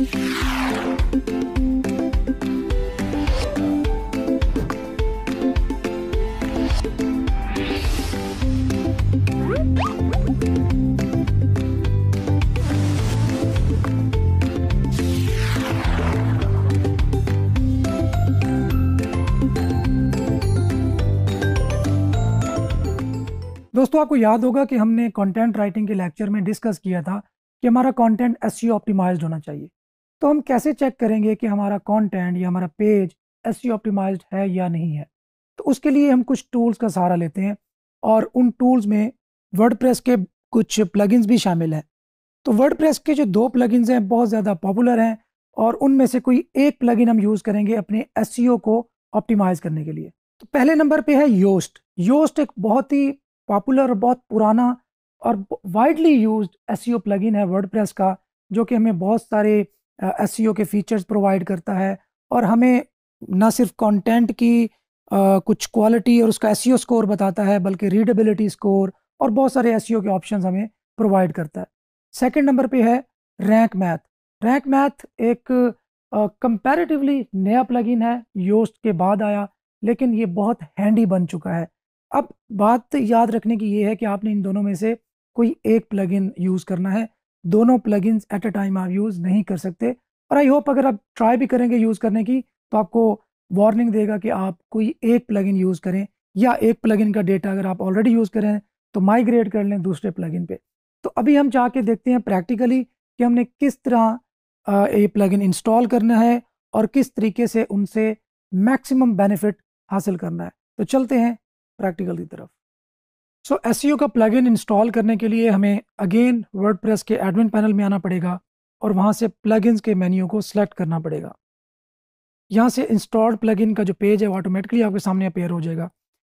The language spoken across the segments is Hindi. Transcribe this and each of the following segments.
दोस्तों आपको याद होगा कि हमने कंटेंट राइटिंग के लेक्चर में डिस्कस किया था कि हमारा कंटेंट एस ऑप्टिमाइज्ड होना चाहिए तो हम कैसे चेक करेंगे कि हमारा कॉन्टेंट या हमारा पेज एस ऑप्टिमाइज्ड है या नहीं है तो उसके लिए हम कुछ टूल्स का सहारा लेते हैं और उन टूल्स में वर्डप्रेस के कुछ प्लगइन्स भी शामिल हैं तो वर्डप्रेस के जो दो प्लगइन्स हैं बहुत ज़्यादा पॉपुलर हैं और उनमें से कोई एक प्लगइन हम यूज़ करेंगे अपने एस e को ऑप्टिमाइज़ करने के लिए तो पहले नंबर पे है योस्ट योस्ट एक बहुत ही पॉपुलर और बहुत पुराना और वाइडली यूज एस प्लगइन है वर्डप्रेस का जो कि हमें बहुत सारे एस e के फीचर्स प्रोवाइड करता है और हमें ना सिर्फ कंटेंट की uh, कुछ क्वालिटी और उसका एस स्कोर e बताता है बल्कि रीडेबिलिटी स्कोर और बहुत सारे एस e के ऑप्शन हमें प्रोवाइड करता है सेकेंड नंबर पर है रैंक मैथ रैंक मैथ एक कंपैरेटिवली नया प्लग है योस्ट के बाद आया लेकिन ये बहुत हैंडी बन चुका है अब बात याद रखने की ये है कि आपने इन दोनों में से कोई एक प्लगइन यूज़ करना है दोनों प्लगइन्स एट अ टाइम आप यूज़ नहीं कर सकते और आई होप अगर आप ट्राई भी करेंगे यूज़ करने की तो आपको वार्निंग देगा कि आप कोई एक प्लगइन यूज़ करें या एक प्लगइन का डेटा अगर आप ऑलरेडी यूज़ करें तो माइग्रेट कर लें दूसरे प्लगइन पे तो अभी हम चाह के देखते हैं प्रैक्टिकली कि हमने किस तरह ये प्लगइन इंस्टॉल करना है और किस तरीके से उनसे मैक्सिमम बेनिफिट हासिल करना है तो चलते हैं प्रैक्टिकल की तरफ सो so, एस e का प्लगइन इंस्टॉल करने के लिए हमें अगेन वर्ड के एडमिन पैनल में आना पड़ेगा और वहाँ से प्लगइन के मेन्यू को सिलेक्ट करना पड़ेगा यहाँ से इंस्टॉल्ड प्लगइन का जो पेज है वो ऑटोमेटिकली आपके सामने अपेयर हो जाएगा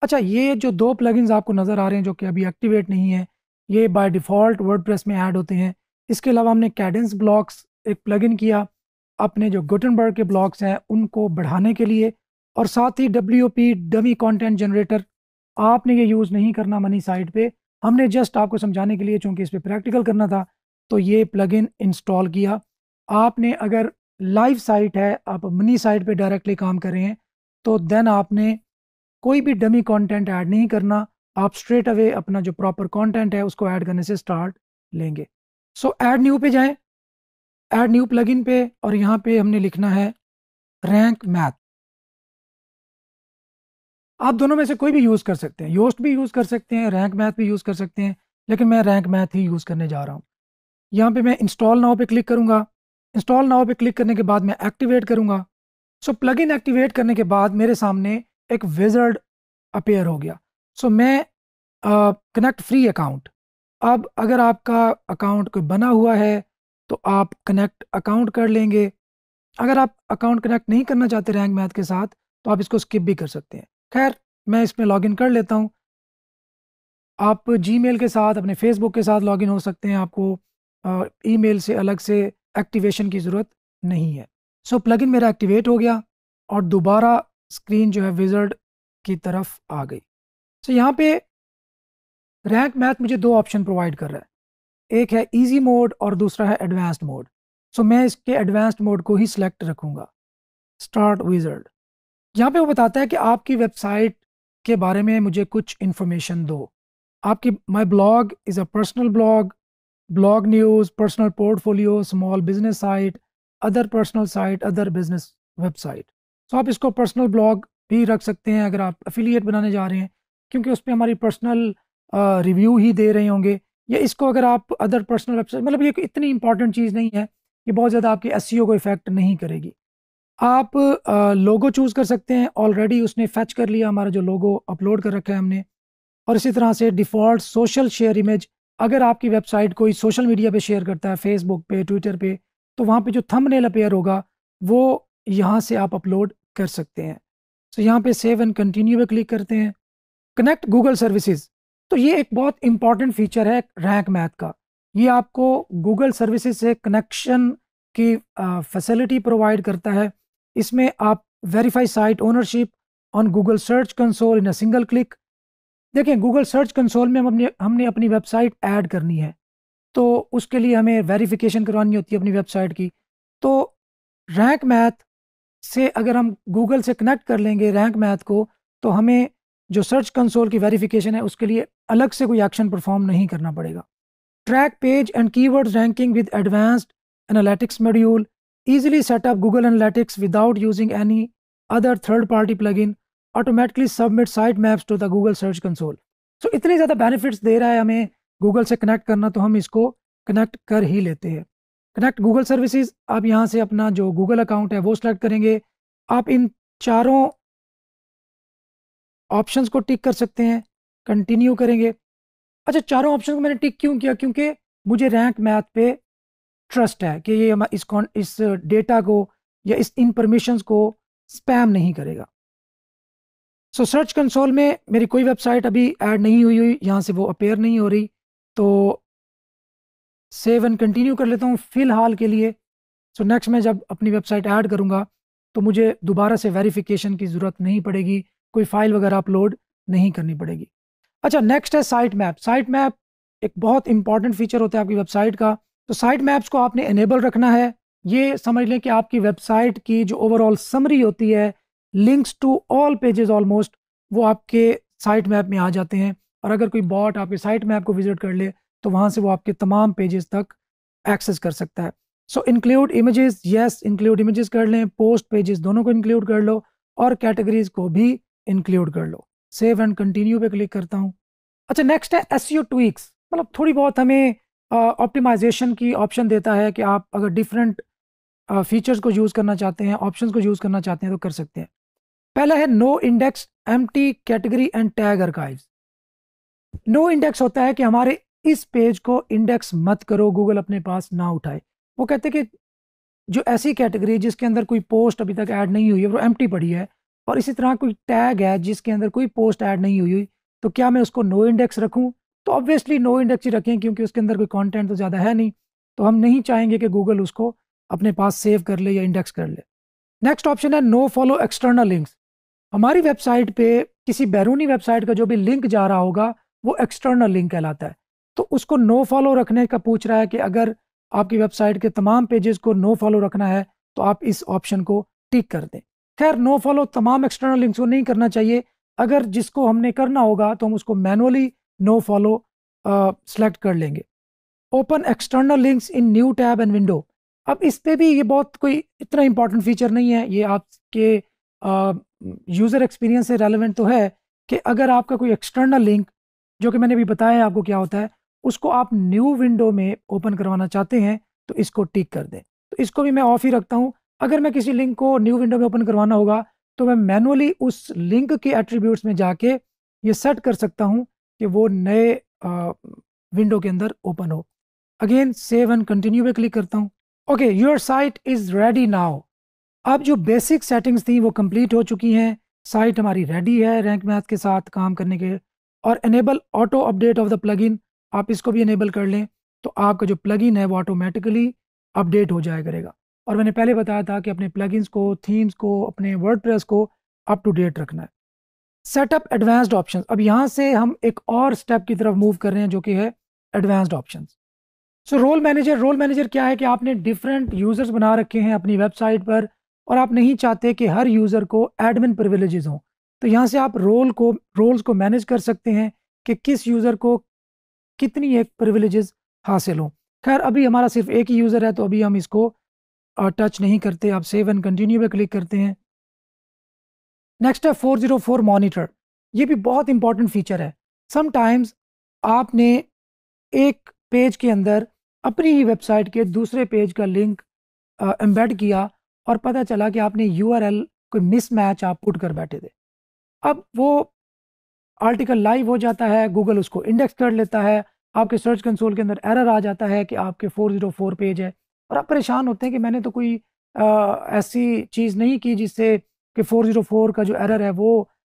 अच्छा ये जो दो प्लगइन्स आपको नज़र आ रहे हैं जो कि अभी एक्टिवेट नहीं है ये बाय डिफ़ॉल्ट वर्ड में ऐड होते हैं इसके अलावा हमने कैडेंस ब्लॉक्स एक प्लगइन किया अपने जो गुटनबर्ग के ब्लॉक्स हैं उनको बढ़ाने के लिए और साथ ही W P dummy content generator आपने ये यूज़ नहीं करना मनी साइट पे हमने जस्ट आपको समझाने के लिए चूंकि इस पर प्रैक्टिकल करना था तो ये प्लगइन इंस्टॉल किया आपने अगर लाइव साइट है आप मनी साइट पे डायरेक्टली काम कर रहे हैं तो देन आपने कोई भी डमी कंटेंट ऐड नहीं करना आप स्ट्रेट अवे अपना जो प्रॉपर कॉन्टेंट है उसको ऐड करने से स्टार्ट लेंगे सो ऐड न्यू पे जाए ऐड न्यू प्लग पे और यहाँ पे हमने लिखना है रैंक मैथ आप दोनों में से कोई भी यूज़ कर सकते हैं योस्ट भी यूज़ कर सकते हैं रैंक मैथ भी यूज़ कर सकते हैं लेकिन मैं रैंक मैथ ही यूज़ करने जा रहा हूँ यहाँ पे मैं इंस्टॉल नाव पे क्लिक करूँगा इंस्टॉल नाव पे क्लिक करने के बाद मैं एक्टिवेट करूँगा सो प्लग इन एक्टिवेट करने के बाद मेरे सामने एक विजर्ड अपेयर हो गया सो so, मैं कनेक्ट फ्री अकाउंट अब अगर आपका अकाउंट कोई बना हुआ है तो आप कनेक्ट अकाउंट कर लेंगे अगर आप अकाउंट कनेक्ट नहीं करना चाहते रैंक मैथ के साथ तो आप इसको स्किप भी कर सकते हैं खैर मैं इसमें लॉगिन कर लेता हूँ आप जीमेल के साथ अपने फेसबुक के साथ लॉगिन हो सकते हैं आपको ईमेल से अलग से एक्टिवेशन की ज़रूरत नहीं है सो so, प्लगइन मेरा एक्टिवेट हो गया और दोबारा स्क्रीन जो है विजर्ड की तरफ आ गई सो so, यहाँ पे रैंक मैथ मुझे दो ऑप्शन प्रोवाइड कर रहा है एक है इजी मोड और दूसरा है एडवांस्ड मोड सो मैं इसके एडवांस्ड मोड को ही सिलेक्ट रखूँगा स्टार्ट विजर्ड यहाँ पे वो बताता है कि आपकी वेबसाइट के बारे में मुझे कुछ इन्फॉर्मेशन दो आपकी my blog is a personal blog blog news personal portfolio small business site other personal site other business website so आप इसको पर्सनल ब्लॉग भी रख सकते हैं अगर आप अफिलियट बनाने जा रहे हैं क्योंकि उस पर हमारी पर्सनल रिव्यू ही दे रहे होंगे या इसको अगर आप अदर पर्सनल वेबसाइट मतलब ये इतनी इंपॉर्टेंट चीज़ नहीं है ये बहुत ज़्यादा आपके एस e को इफ़ेक्ट नहीं करेगी आप लोगो चूज़ कर सकते हैं ऑलरेडी उसने फैच कर लिया हमारा जो लोगो अपलोड कर रखा है हमने और इसी तरह से डिफ़ॉल्ट सोशल शेयर इमेज अगर आपकी वेबसाइट कोई सोशल मीडिया पे शेयर करता है फेसबुक पे ट्विटर पे तो वहाँ पे जो थंबनेल अपेयर होगा वो यहाँ से आप अपलोड कर सकते हैं तो so, यहाँ पे सेव एंड कंटिन्यू पे क्लिक करते हैं कनेक्ट गूगल सर्विसेज तो ये एक बहुत इंपॉर्टेंट फीचर है रैंक मैथ का ये आपको गूगल सर्विसेज से कनेक्शन की फैसिलिटी प्रोवाइड करता है इसमें आप verify site ownership on Google Search Console in a single click देखें गूगल सर्च कंसोल में हम अपने हमने अपनी वेबसाइट ऐड करनी है तो उसके लिए हमें वेरिफिकेशन करवानी होती है अपनी वेबसाइट की तो रैंक मैथ से अगर हम गूगल से कनेक्ट कर लेंगे रैंक मैथ को तो हमें जो सर्च कंसोल की वेरिफिकेशन है उसके लिए अलग से कोई एक्शन परफॉर्म नहीं करना पड़ेगा track page and keywords ranking with advanced analytics module easily set up Google Analytics without using any other third-party plugin, automatically submit sitemaps to the Google Search Console. So so, इतने ज़्यादा बेनिफिट्स दे रहा है हमें गूगल से कनेक्ट करना तो हम इसको कनेक्ट कर ही लेते हैं कनेक्ट गूगल सर्विसेज आप यहाँ से अपना जो गूगल अकाउंट है वो सिलेक्ट करेंगे आप इन चारों ऑप्शंस को टिक कर सकते हैं कंटिन्यू करेंगे अच्छा चारों ऑप्शन को मैंने टिक क्यों किया क्योंकि मुझे रैंक मैथ पे ट्रस्ट है कि ये हम इस इस डेटा को या इस इंफॉर्मेशन को स्पैम नहीं करेगा सो सर्च कंसोल में मेरी कोई वेबसाइट अभी ऐड नहीं हुई हुई यहाँ से वो अपेयर नहीं हो रही तो सेव एंड कंटिन्यू कर लेता हूँ फ़िलहाल के लिए सो so नेक्स्ट मैं जब अपनी वेबसाइट ऐड करूँगा तो मुझे दोबारा से वेरिफिकेशन की ज़रूरत नहीं पड़ेगी कोई फाइल वगैरह अपलोड नहीं करनी पड़ेगी अच्छा नेक्स्ट है साइट मैप साइट मैप एक बहुत इंपॉर्टेंट फीचर होता है आपकी वेबसाइट का तो साइट मैप्स को आपने इनेबल रखना है ये समझ लें कि आपकी वेबसाइट की जो ओवरऑल समरी होती है links to all pages almost वो आपके साइट मैप में आ जाते हैं और अगर कोई बॉट आपके साइट मैप को विजिट कर ले तो वहाँ से वो आपके तमाम पेजेस तक एक्सेस कर सकता है so include images yes include images कर लें पोस्ट पेजेस दोनों को इंक्लूड कर लो और कैटेगरीज को भी इंक्लूड कर लो सेव एंड कंटिन्यू पे क्लिक करता हूँ अच्छा नेक्स्ट है एस यू ट्वीक्स मतलब थोड़ी बहुत हमें ऑप्टिमाइजेशन की ऑप्शन देता है कि आप अगर डिफरेंट फीचर्स को यूज़ करना चाहते हैं ऑप्शन को यूज़ करना चाहते हैं तो कर सकते हैं पहला है no index M T category and tag archive no index होता है कि हमारे इस पेज को इंडेक्स मत करो गूगल अपने पास ना उठाए वो कहते हैं कि जो ऐसी कैटेगरी जिसके अंदर कोई पोस्ट अभी तक ऐड नहीं हुई है वो एम पड़ी है और इसी तरह कोई टैग है जिसके अंदर कोई पोस्ट ऐड नहीं हुई हुई तो क्या मैं उसको नो इंडेक्स रखूँ तो ऑब्वियसली नो इंडेक्स ही रखें क्योंकि उसके अंदर कोई कॉन्टेंट तो ज़्यादा है नहीं तो हम नहीं चाहेंगे कि गूगल उसको अपने पास सेव कर ले या इंडेक्स कर ले नेक्स्ट ऑप्शन है नो फॉलो एक्सटर्नल लिंक्स हमारी वेबसाइट पे किसी बैरूनी वेबसाइट का जो भी लिंक जा रहा होगा वो एक्सटर्नल लिंक कहलाता है तो उसको नो फॉलो रखने का पूछ रहा है कि अगर आपकी वेबसाइट के तमाम पेजेस को नो फॉलो रखना है तो आप इस ऑप्शन को टिक कर दें खैर नो फॉलो तमाम एक्सटर्नल लिंक्स को नहीं करना चाहिए अगर जिसको हमने करना होगा तो हम उसको मैनुअली नो फॉलो सेलेक्ट कर लेंगे open external links in new tab and window अब इस पर भी ये बहुत कोई इतना इंपॉर्टेंट फीचर नहीं है ये आपके यूज़र uh, एक्सपीरियंस से रेलिवेंट तो है कि अगर आपका कोई एक्सटर्नल लिंक जो कि मैंने अभी बताया है आपको क्या होता है उसको आप न्यू विंडो में ओपन करवाना चाहते हैं तो इसको टिक कर दें तो इसको भी मैं ऑफ ही रखता हूँ अगर मैं किसी लिंक को न्यू विंडो में ओपन करवाना होगा तो मैं मैनुअली उस लिंक के एट्रीब्यूट्स में जाके ये सेट कर सकता हूँ कि वो नए विंडो के अंदर ओपन हो अगेन सेव एंड कंटिन्यू पे क्लिक करता हूँ okay your site is ready now अब जो बेसिक सेटिंग्स थी वो कंप्लीट हो चुकी हैं साइट हमारी रेडी है रैंक मैथ के साथ काम करने के और enable auto update of the plug आप इसको भी इनेबल कर लें तो आपका जो प्लग है वो ऑटोमेटिकली अपडेट हो जाया करेगा और मैंने पहले बताया था कि अपने प्लगइन्स को थीम्स को अपने वर्ड को अप टू डेट रखना है सेटअप एडवांस्ड ऑप्शन अब यहाँ से हम एक और स्टेप की तरफ मूव कर रहे हैं जो कि है advanced option so role manager role manager क्या है कि आपने डिफरेंट यूज़र्स बना रखे हैं अपनी वेबसाइट पर और आप नहीं चाहते कि हर यूज़र को एडमिन प्रिविलेजेस हों तो यहाँ से आप रोल को रोल्स को मैनेज कर सकते हैं कि किस यूज़र को कितनी एक प्रिविलेजेस हासिल हों खैर अभी हमारा सिर्फ एक ही यूज़र है तो अभी हम इसको टच नहीं करते आप सेव एंड कंटिन्यू पर क्लिक करते हैं नेक्स्ट है 404 मोनीटर ये भी बहुत इंपॉर्टेंट फीचर है समटाइम्स आपने एक पेज के अंदर अपनी ही वेबसाइट के दूसरे पेज का लिंक एम्बेड किया और पता चला कि आपने यू आर एल कोई मिसमैच आप पुट कर बैठे थे अब वो आर्टिकल लाइव हो जाता है गूगल उसको इंडेक्स कर लेता है आपके सर्च कंसोल के अंदर एरर आ जाता है कि आपके 404 पेज है और आप परेशान होते हैं कि मैंने तो कोई आ, ऐसी चीज़ नहीं की जिससे कि 404 का जो एरर है वो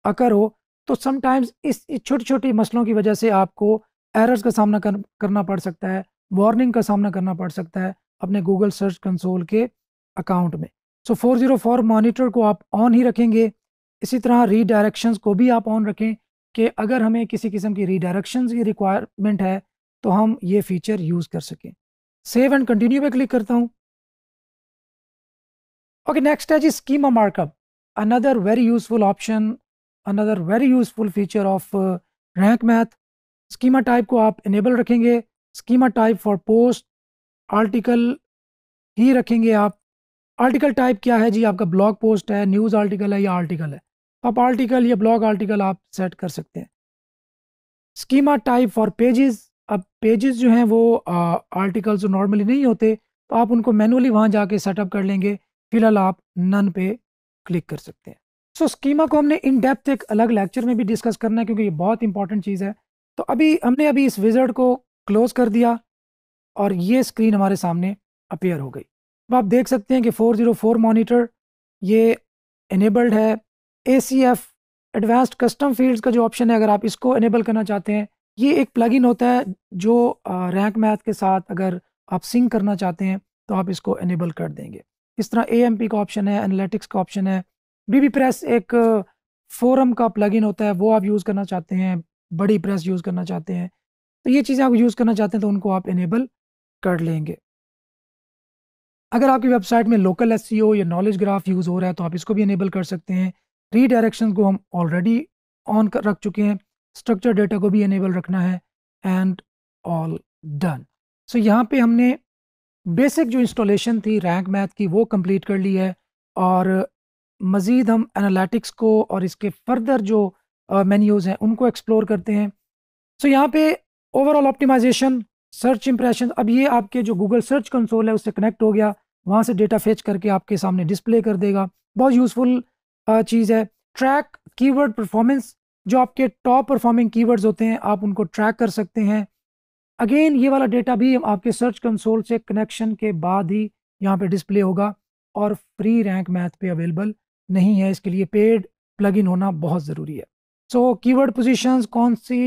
अकर हो तो समटाइम्स इस छोटी छोटी मसलों की वजह से आपको एरर्स का सामना कर, करना पड़ सकता है वार्निंग का सामना करना पड़ सकता है अपने गूगल सर्च कंसोल के अकाउंट में so four zero four monitor को आप ऑन ही रखेंगे इसी तरह रीडायरेक्शन को भी आप ऑन रखें कि अगर हमें किसी किस्म की रीडायरेक्शन की रिक्वायरमेंट है तो हम ये फीचर यूज़ कर सकें सेव एंड कंटिन्यू पे क्लिक करता हूँ ओके नेक्स्ट है जी schema markup another very useful option another very useful feature of uh, rank math schema type को आप enable रखेंगे schema type for post article ही रखेंगे आप आर्टिकल टाइप क्या है जी आपका ब्लॉग पोस्ट है न्यूज़ आर्टिकल है या आर्टिकल है तो आप आर्टिकल या ब्लॉग आर्टिकल आप सेट कर सकते हैं स्कीमा टाइप फॉर पेजेस अब पेजेस जो हैं वो आर्टिकल्स uh, नॉर्मली नहीं होते तो आप उनको मैनुअली वहाँ जाके सेटअप कर लेंगे फिलहाल आप नन पे क्लिक कर सकते हैं सो so, स्कीमा को हमने इन डेप्थ एक अलग लेक्चर में भी डिस्कस करना है क्योंकि ये बहुत इंपॉर्टेंट चीज़ है तो अभी हमने अभी इस विजर्ड को क्लोज कर दिया और ये स्क्रीन हमारे सामने अपेयर हो गई अब आप देख सकते हैं कि 404 मॉनिटर ये इनेबल्ड है A C F advanced custom fields का जो ऑप्शन है अगर आप इसको इनेबल करना चाहते हैं ये एक इन होता है जो रैंक मैथ के साथ अगर आप सिंक करना चाहते हैं तो आप इसको इनेबल कर देंगे किस तरह ए का ऑप्शन है एनालिटिक्स का ऑप्शन है बीबी प्रेस एक फोरम uh, का प्लगइन होता है वो आप यूज़ करना चाहते हैं बड़ी प्रेस यूज़ करना चाहते हैं तो ये चीज़ें आप यूज़ करना चाहते हैं तो उनको आप इनेबल कर लेंगे अगर आपकी वेबसाइट में लोकल एस e या नॉलेज ग्राफ यूज़ हो रहा है तो आप इसको भी इनेबल कर सकते हैं रीडायरेक्शन को हम ऑलरेडी ऑन कर रख चुके हैं स्ट्रक्चर डेटा को भी इनेबल रखना है एंड ऑल डन सो यहाँ पे हमने बेसिक जो इंस्टॉलेशन थी रैंक मैथ की वो कंप्लीट कर ली है और मज़ीद हम एनालिटिक्स को और इसके फर्दर जो मेन्यूज़ हैं उनको एक्सप्लोर करते हैं सो so, यहाँ पे ओवरऑल ऑप्टिमाइजेशन सर्च इंप्रेशन अब ये आपके जो गूगल सर्च कंसोल है उससे कनेक्ट हो गया वहाँ से डेटा फेच करके आपके सामने डिस्प्ले कर देगा बहुत यूज़फुल चीज़ है ट्रैक कीवर्ड परफॉर्मेंस जो आपके टॉप परफॉर्मिंग कीवर्ड्स होते हैं आप उनको ट्रैक कर सकते हैं अगेन ये वाला डेटा भी आपके सर्च कंसोल से कनेक्शन के बाद ही यहाँ पे डिस्प्ले होगा और फ्री रैंक मैथ पे अवेलेबल नहीं है इसके लिए पेड प्लगइन होना बहुत ज़रूरी है सो कीवर्ड पोजीशंस कौन सी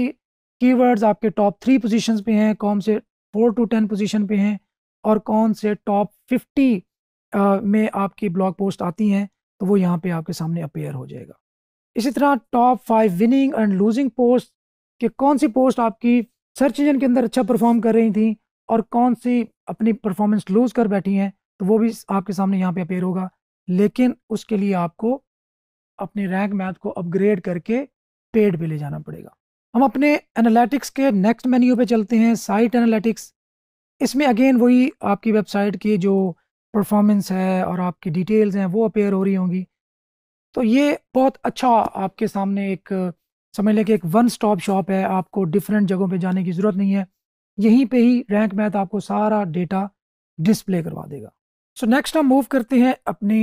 कीवर्ड्स आपके टॉप थ्री पोजीशंस पे हैं कौन से फोर टू टेन पोजीशन पे हैं और कौन से टॉप फिफ्टी में आपकी ब्लॉग पोस्ट आती हैं तो वो यहाँ पे आपके सामने अपेयर हो जाएगा इसी तरह top five winning and losing post के कौन सी पोस्ट आपकी सर्च इंजन के अंदर अच्छा परफॉर्म कर रही थी और कौन सी अपनी परफॉर्मेंस लूज कर बैठी हैं तो वो भी आपके सामने यहाँ पे अपेयर होगा लेकिन उसके लिए आपको अपने रैंक मैथ को अपग्रेड करके पेड पे ले जाना पड़ेगा हम अपने एनालिटिक्स के नेक्स्ट मेन्यू पे चलते हैं साइट एनालिटिक्स इसमें अगेन वही आपकी वेबसाइट की जो परफॉर्मेंस है और आपकी डिटेल्स हैं वो अपेयर हो रही होंगी तो ये बहुत अच्छा आपके सामने एक समझ लें कि एक वन स्टॉप शॉप है आपको डिफरेंट जगहों पे जाने की ज़रूरत नहीं है यहीं पे ही रैंक मैथ आपको सारा डेटा डिस्प्ले करवा देगा सो so नेक्स्ट हम मूव करते हैं अपनी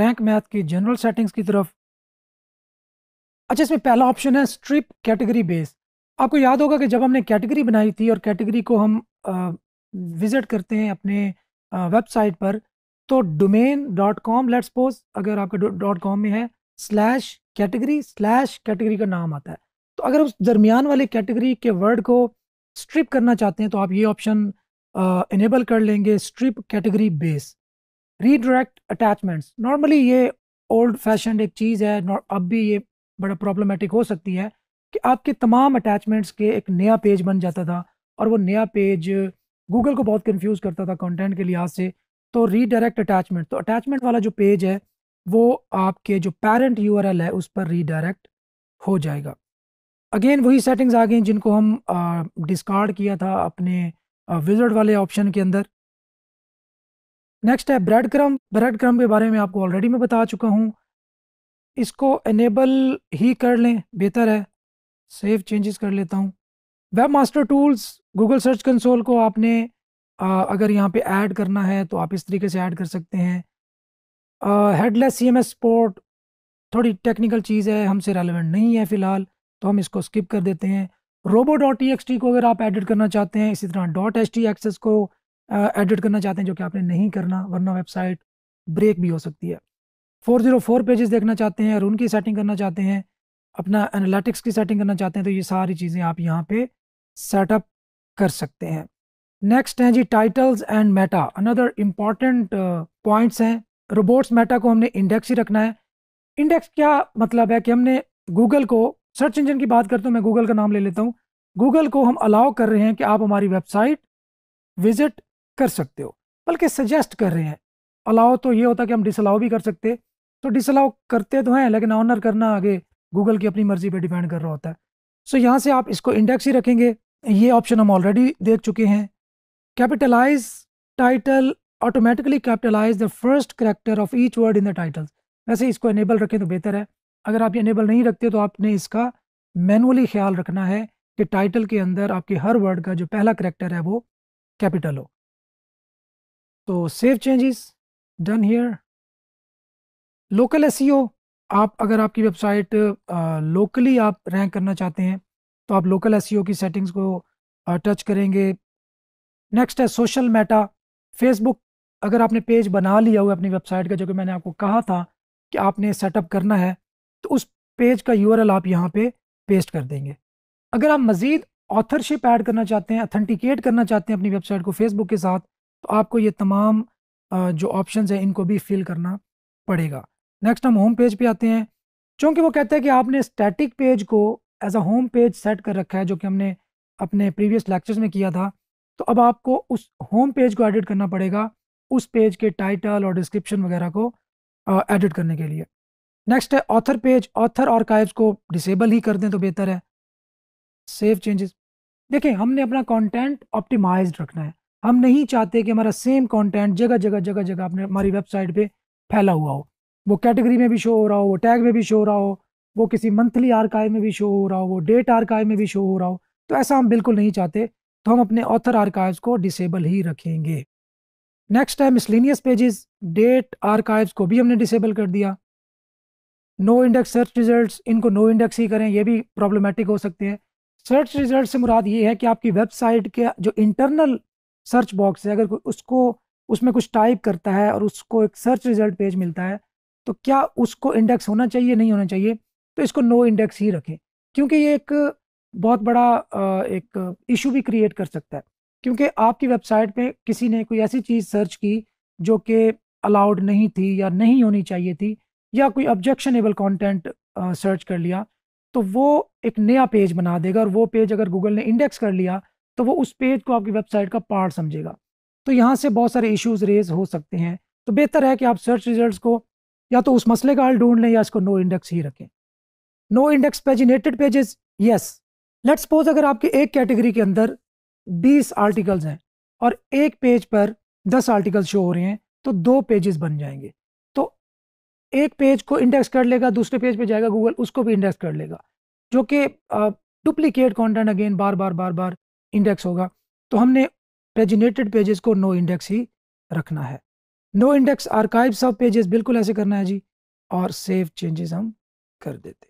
रैंक मैथ की जनरल सेटिंग्स की तरफ अच्छा इसमें पहला ऑप्शन है स्ट्रिप कैटेगरी बेस आपको याद होगा कि जब हमने कैटेगरी बनाई थी और कैटेगरी को हम विज़िट करते हैं अपने वेबसाइट पर तो domain dot com let's suppose अगर आपके डॉट कॉम में है स्लैश कैटेगरी स्लैश कैटेगरी का नाम आता है तो अगर उस दरमियान वाले कैटेगरी के वर्ड को स्ट्रिप करना चाहते हैं तो आप ये ऑप्शन इनेबल कर लेंगे strip category base redirect attachments normally ये ओल्ड फैशन एक चीज़ है अब भी ये बड़ा प्रॉब्लमेटिक हो सकती है कि आपके तमाम अटैचमेंट्स के एक नया पेज बन जाता था और वो नया पेज गूगल को बहुत कंफ्यूज करता था कंटेंट के लिहाज से तो रीडायरेक्ट अटैचमेंट तो अटैचमेंट वाला जो पेज है वो आपके जो पेरेंट यू है उस पर रीडायरेक्ट हो जाएगा अगेन वही सेटिंग्स आ गई जिनको हम डिस्कार्ड किया था अपने विजर्ड वाले ऑप्शन के अंदर नेक्स्ट है ब्रेड क्रम ब्रेड क्रम के बारे में आपको ऑलरेडी मैं बता चुका हूँ इसको इनेबल ही कर लें बेहतर है सेफ चेंजेस कर लेता हूँ webmaster tools Google Search Console को आपने आ, अगर यहाँ पे ऐड करना है तो आप इस तरीके से ऐड कर सकते हैं headless C M S port थोड़ी टेक्निकल चीज़ है हमसे रेलिवेंट नहीं है फ़िलहाल तो हम इसको स्किप कर देते हैं robo dot T X T को अगर आप एडिट करना चाहते हैं इसी तरह डॉट एच टी एक्सेस को एडिट करना चाहते हैं जो कि आपने नहीं करना वरना वेबसाइट ब्रेक भी हो सकती है फोर जीरो फोर पेजेस देखना चाहते हैं और उनकी सेटिंग करना चाहते हैं अपना एनालिटिक्स की सेटिंग करना चाहते हैं तो ये सारी चीज़ें आप यहाँ पे सेटअप कर सकते हैं नेक्स्ट हैं जी titles and meta another important points हैं रोबोट्स मेटा को हमने इंडेक्स ही रखना है इंडेक्स क्या मतलब है कि हमने गूगल को सर्च इंजन की बात करता हूँ मैं गूगल का नाम ले लेता हूँ गूगल को हम अलाउ कर रहे हैं कि आप हमारी वेबसाइट विजिट कर सकते हो बल्कि सजेस्ट कर रहे हैं अलाउ तो ये होता कि हम डिसअलाउ भी कर सकते तो डिसअलाउ करते तो हैं लेकिन ऑनर करना आगे गूगल की अपनी मर्जी पर डिपेंड कर रहा होता है सो so, यहाँ से आप इसको इंडेक्स ही रखेंगे ये ऑप्शन हम ऑलरेडी देख चुके हैं capitalize title automatically capitalize the first character of each word in the titles वैसे इसको इनेबल रखें तो बेहतर है अगर आप ये इनेबल नहीं रखते तो आपने इसका मैनुअली ख्याल रखना है कि टाइटल के अंदर आपके हर वर्ड का जो पहला करेक्टर है वो कैपिटल हो तो save changes done here local S आप अगर आपकी वेबसाइट लोकली आप रैंक करना चाहते हैं तो आप लोकल एस e की सेटिंग्स को टच करेंगे नेक्स्ट है सोशल मेटा फेसबुक अगर आपने पेज बना लिया हुआ अपनी वेबसाइट का जो कि मैंने आपको कहा था कि आपने सेटअप करना है तो उस पेज का यू आप यहाँ पे पेस्ट कर देंगे अगर आप मज़ीद ऑथरशिप ऐड करना चाहते हैं अथेंटिकेट करना चाहते हैं अपनी वेबसाइट को फेसबुक के साथ तो आपको ये तमाम जो ऑप्शन हैं इनको भी फिल करना पड़ेगा नेक्स्ट हम होम पेज पे आते हैं चूँकि वो कहते हैं कि आपने स्टैटिक पेज को as a home page set कर रखा है जो कि हमने अपने प्रीवियस लेक्चर्स में किया था तो अब आपको उस होम पेज को एडिट करना पड़ेगा उस पेज के टाइटल और डिस्क्रिप्शन वगैरह को एडिट करने के लिए नेक्स्ट है ऑथर पेज ऑथर और को डिसेबल ही कर दें तो बेहतर है सेव चेंजेस देखें हमने अपना कंटेंट ऑप्टिमाइज्ड रखना है हम नहीं चाहते कि हमारा सेम कंटेंट जगह जगह जगह जगह अपने हमारी वेबसाइट पे फैला हुआ हो वो कैटेगरी में भी शो हो रहा हो वो टैग में भी शो हो रहा हो वो किसी मंथली आरकाइव में भी शो हो रहा हो वो डेट आरकाइव में भी शो हो रहा हो तो ऐसा हम बिल्कुल नहीं चाहते तो हम अपने ऑथर आरकाइव को डिसेबल ही रखेंगे नेक्स्ट है मिसलिनियस पेजेस डेट आर्काइव्स को भी हमने डिसेबल कर दिया नो इंडेक्स सर्च रिजल्ट्स इनको नो इंडेक्स ही करें ये भी प्रॉब्लमेटिक हो सकते हैं सर्च रिजल्ट से मुराद ये है कि आपकी वेबसाइट के जो इंटरनल सर्च बॉक्स है अगर उसको उसमें कुछ टाइप करता है और उसको एक सर्च रिजल्ट पेज मिलता है तो क्या उसको इंडेक्स होना चाहिए नहीं होना चाहिए तो इसको नो इंडेक्स ही रखें क्योंकि ये एक बहुत बड़ा एक इशू भी क्रिएट कर सकता है क्योंकि आपकी वेबसाइट पे किसी ने कोई ऐसी चीज़ सर्च की जो कि अलाउड नहीं थी या नहीं होनी चाहिए थी या कोई ऑब्जेक्शनेबल कंटेंट सर्च कर लिया तो वो एक नया पेज बना देगा और वो पेज अगर गूगल ने इंडेक्स कर लिया तो वो उस पेज को आपकी वेबसाइट का पार्ट समझेगा तो यहाँ से बहुत सारे इश्यूज रेज हो सकते हैं तो बेहतर है कि आप सर्च रिजल्ट को या तो उस मसले का हल ढूंढ लें या इसको नो इंडेक्स ही रखें no index paginated pages yes let's suppose अगर आपके एक कैटेगरी के अंदर बीस आर्टिकल्स हैं और एक पेज पर दस आर्टिकल शो हो रहे हैं तो दो पेजेस बन जाएंगे तो एक पेज को इंडेक्स कर लेगा दूसरे पेज पे जाएगा गूगल उसको भी इंडेक्स कर लेगा जो कि डुप्लीकेट कंटेंट अगेन बार बार बार बार इंडेक्स होगा तो हमने पेजिनेटेड पेजेस को नो इंडेक्स ही रखना है नो इंडेक्स आर्काइव सब पेजेस बिल्कुल ऐसे करना है जी और सेव चेंजेस हम कर देते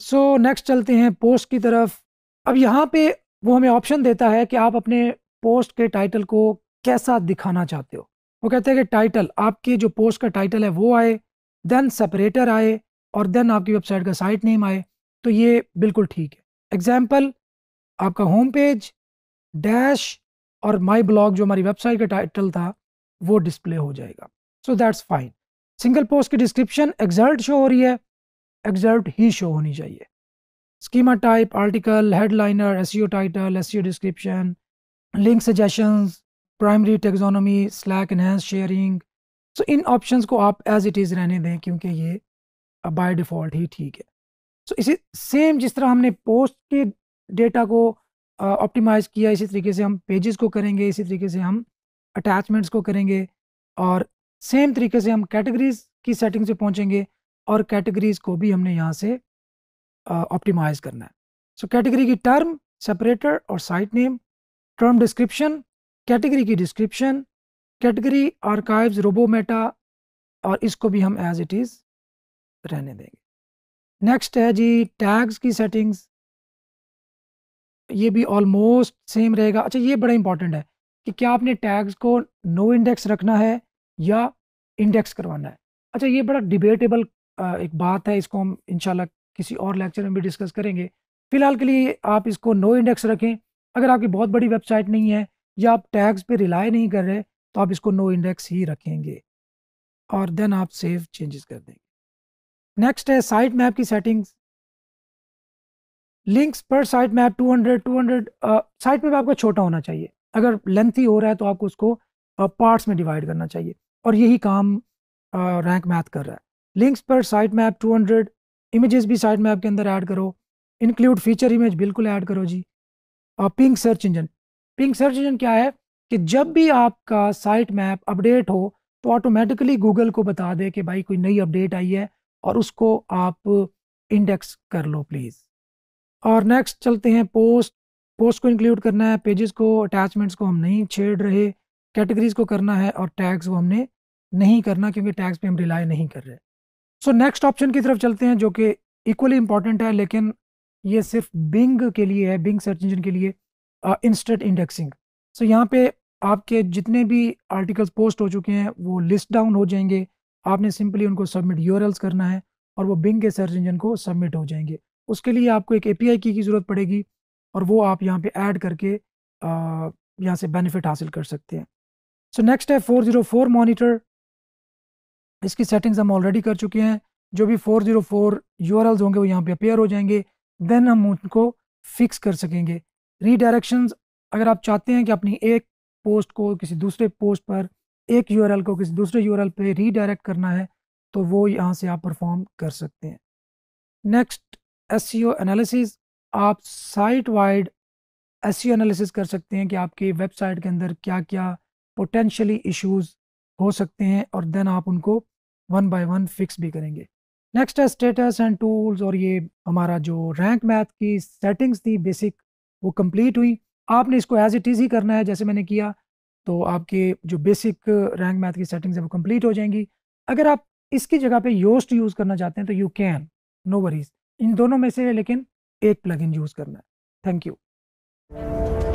सो so, नेक्स्ट चलते हैं पोस्ट की तरफ अब यहाँ पे वो हमें ऑप्शन देता है कि आप अपने पोस्ट के टाइटल को कैसा दिखाना चाहते हो वो कहते हैं कि टाइटल आपके जो पोस्ट का टाइटल है वो आए देन सेपरेटर आए और देन आपकी वेबसाइट का साइट नेम आए तो ये बिल्कुल ठीक है एग्जाम्पल आपका होम पेज डैश और माई ब्लॉग जो हमारी वेबसाइट का टाइटल था वो डिस्प्ले हो जाएगा so that's fine single post की डिस्क्रिप्शन एग्जर्ट शो हो रही है एग्जर्ट ही शो होनी चाहिए schema type, article, headliner, SEO title, SEO description, link suggestions, primary taxonomy, Slack enhanced sharing. So so, इन ऑप्शंस को आप एज इट इज़ रहने दें क्योंकि ये बाय डिफ़ॉल्ट ही ठीक है सो so, इसी सेम जिस तरह हमने पोस्ट के डेटा को ऑप्टिमाइज़ uh, किया इसी तरीके से हम पेजेस को करेंगे इसी तरीके से हम अटैचमेंट्स को करेंगे और सेम तरीके से हम कैटेगरीज की सेटिंग से पहुंचेंगे और कैटेगरीज को भी हमने यहाँ से ऑप्टिमाइज करना है सो so, कैटेगरी की टर्म सेपरेटर और site name term description category की डिस्क्रिप्शन कैटेगरी आर्काइव्स रोबोमेटा और इसको भी हम एज इट इज़ रहने देंगे नेक्स्ट है जी टैग्स की सेटिंग्स ये भी ऑलमोस्ट सेम रहेगा अच्छा ये बड़ा इंपॉर्टेंट है कि क्या आपने टैग्स को नो इंडेक्स रखना है या इंडेक्स करवाना है अच्छा ये बड़ा डिबेटेबल एक बात है इसको हम इंशाल्लाह किसी और लेक्चर में भी डिस्कस करेंगे फिलहाल के लिए आप इसको नो इंडेक्स रखें अगर आपकी बहुत बड़ी वेबसाइट नहीं है या आप टैग्स पे रिलाय नहीं कर रहे तो आप इसको नो इंडेक्स ही रखेंगे और देन आप सेव चेंजेस कर देंगे नेक्स्ट है साइट मैप की सेटिंग्स लिंक्स पर साइट मैप 200 200 साइट मैप आपका छोटा होना चाहिए अगर लेंथी हो रहा है तो आपको उसको पार्ट्स uh, में डिवाइड करना चाहिए और यही काम रैंक uh, मैथ कर रहा है लिंक्स पर साइट मैप 200 इमेजेस भी साइड मैप के अंदर ऐड करो इंक्लूड फीचर इमेज बिल्कुल ऐड करो जी और ping search engine ping search engine क्या है कि जब भी आपका साइट मैप अपडेट हो तो ऑटोमेटिकली गूगल को बता दे कि भाई कोई नई अपडेट आई है और उसको आप इंडेक्स कर लो प्लीज़ और नेक्स्ट चलते हैं पोस्ट पोस्ट को इंक्लूड करना है पेजेस को अटैचमेंट्स को हम नहीं छेड़ रहे कैटेगरीज को करना है और टैग्स को हमने नहीं करना क्योंकि टैग्स पे हम रिलाई नहीं कर रहे सो नेक्स्ट ऑप्शन की तरफ चलते हैं जो कि इक्वली इंपॉर्टेंट है लेकिन ये सिर्फ बिंग के लिए है बिंग सर्च इंजन के लिए इंस्टेंट इंडेक्सिंग सो यहाँ पे आपके जितने भी आर्टिकल्स पोस्ट हो चुके हैं वो लिस्ट डाउन हो जाएंगे आपने सिंपली उनको सबमिट यूर करना है और वो बिंग के सर्च इंजन को सबमिट हो जाएंगे उसके लिए आपको एक ए की की ज़रूरत पड़ेगी और वो आप यहाँ पे ऐड करके uh, यहाँ से बेनिफिट हासिल कर सकते हैं सो नेक्स्ट है 404 मॉनिटर इसकी सेटिंग्स हम ऑलरेडी कर चुके हैं जो भी 404 जीरो होंगे वो यहाँ पे अपेयर हो जाएंगे देन हम उनको फिक्स कर सकेंगे रीडायरेक्शन अगर आप चाहते हैं कि अपनी एक पोस्ट को किसी दूसरे पोस्ट पर एक यू को किसी दूसरे यू पे रीडायरेक्ट करना है तो वो यहाँ से आप परफॉर्म कर सकते हैं नेक्स्ट एस एनालिसिस आप साइट वाइड एस एनालिसिस कर सकते हैं कि आपकी वेबसाइट के अंदर क्या क्या पोटेंशली इशूज़ हो सकते हैं और देन आप उनको वन बाय वन फिक्स भी करेंगे नेक्स्ट है स्टेटस एंड टूल्स और ये हमारा जो रैंक मैथ की सेटिंग्स थी बेसिक वो कंप्लीट हुई आपने इसको एज इट इज़ ही करना है जैसे मैंने किया तो आपके जो बेसिक रैंक मैथ की सेटिंग्स है वो कंप्लीट हो जाएंगी अगर आप इसकी जगह पे योस्ट यूज़ करना चाहते हैं तो यू कैन नो वरीज इन दोनों में से लेकिन एक प्लगइन यूज़ करना है थैंक यू